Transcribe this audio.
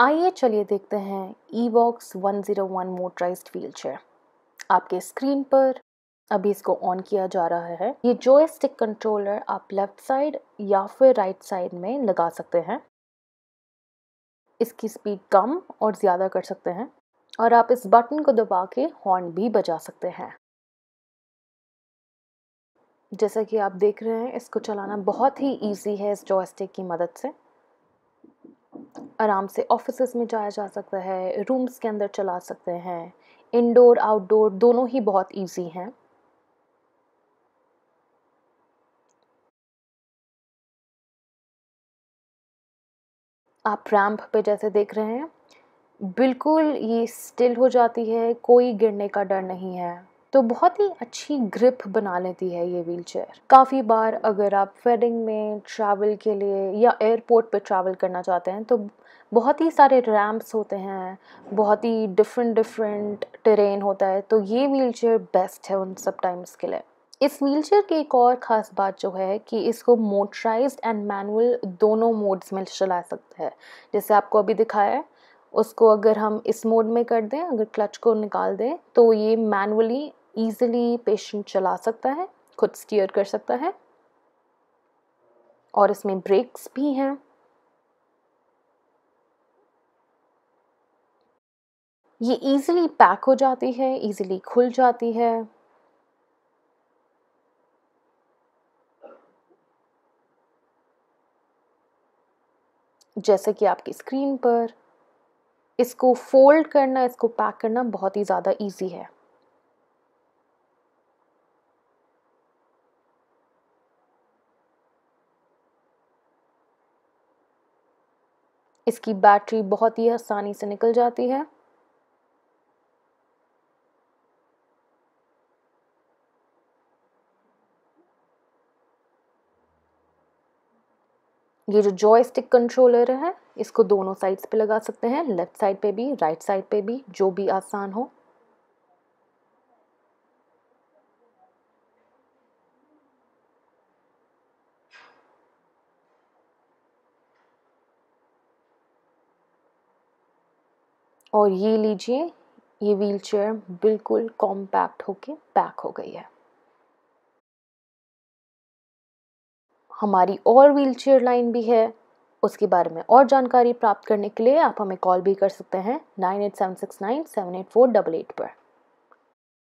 आइए चलिए देखते हैं E vox one zero one motorise wheelchair आपके स्क्रीन पर अभी इसको ऑन किया जा रहा है ये जॉयस्टिक कंट्रोलर आप लेफ्ट साइड या फिर राइट साइड में लगा सकते हैं इसकी स्पीड कम और ज़्यादा कर सकते हैं और आप इस बटन को दबा के हॉर्न भी बजा सकते हैं जैसा कि आप देख रहे हैं इसको चलाना बहुत ही इजी है इस जॉयस्टिक की मदद से आराम से ऑफिस में जाया जा सकता है रूम्स के अंदर चला सकते हैं इंडोर आउटडोर दोनों ही बहुत ईजी हैं आप रैम्प पे जैसे देख रहे हैं बिल्कुल ये स्टिल हो जाती है कोई गिरने का डर नहीं है तो बहुत ही अच्छी ग्रिप बना लेती है ये व्हील चेयर काफ़ी बार अगर आप वेडिंग में ट्रैवल के लिए या एयरपोर्ट पर ट्रैवल करना चाहते हैं तो बहुत ही सारे रैम्प्स होते हैं बहुत ही डिफरेंट डिफरेंट ट्रेन होता है तो ये व्हील चेयर बेस्ट है उन सब टाइम्स के लिए इस व्हील चेयर की एक और ख़ास बात जो है कि इसको मोटराइज एंड मैनुअल दोनों मोड्स में चला सकते हैं जैसे आपको अभी दिखाया है उसको अगर हम इस मोड में कर दें अगर क्लच को निकाल दें तो ये मैनुअली ईज़िली पेशेंट चला सकता है खुद स्टीयर कर सकता है और इसमें ब्रेक्स भी हैं ये ईज़िली पैक हो जाती है ईज़िली खुल जाती है जैसे कि आपकी स्क्रीन पर इसको फोल्ड करना इसको पैक करना बहुत ही ज़्यादा इजी है इसकी बैटरी बहुत ही आसानी से निकल जाती है ये जो जॉयस्टिक कंट्रोलर है इसको दोनों साइड्स पे लगा सकते हैं लेफ्ट साइड पे भी राइट साइड पे भी जो भी आसान हो और ये लीजिए ये व्हील चेयर बिल्कुल कॉम्पैक्ट होके पैक हो गई है हमारी और व्हील चेयर लाइन भी है उसके बारे में और जानकारी प्राप्त करने के लिए आप हमें कॉल भी कर सकते हैं nine eight seven six nine seven eight four double eight पर